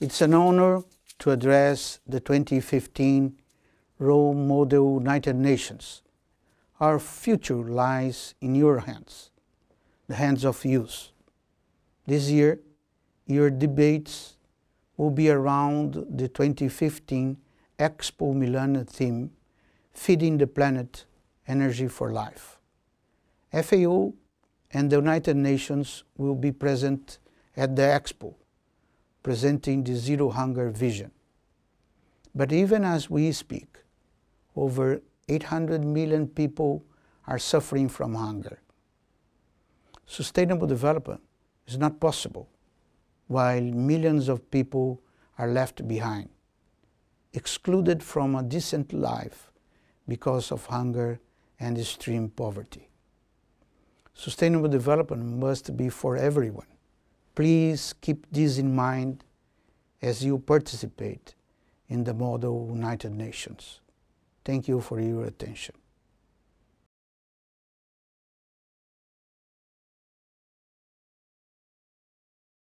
It's an honor to address the 2015 Rome Model United Nations. Our future lies in your hands, the hands of youth. This year, your debates will be around the 2015 Expo Milan theme, Feeding the Planet, Energy for Life. FAO and the United Nations will be present at the Expo presenting the zero hunger vision. But even as we speak, over 800 million people are suffering from hunger. Sustainable development is not possible while millions of people are left behind, excluded from a decent life because of hunger and extreme poverty. Sustainable development must be for everyone Please keep this in mind as you participate in the model United Nations. Thank you for your attention.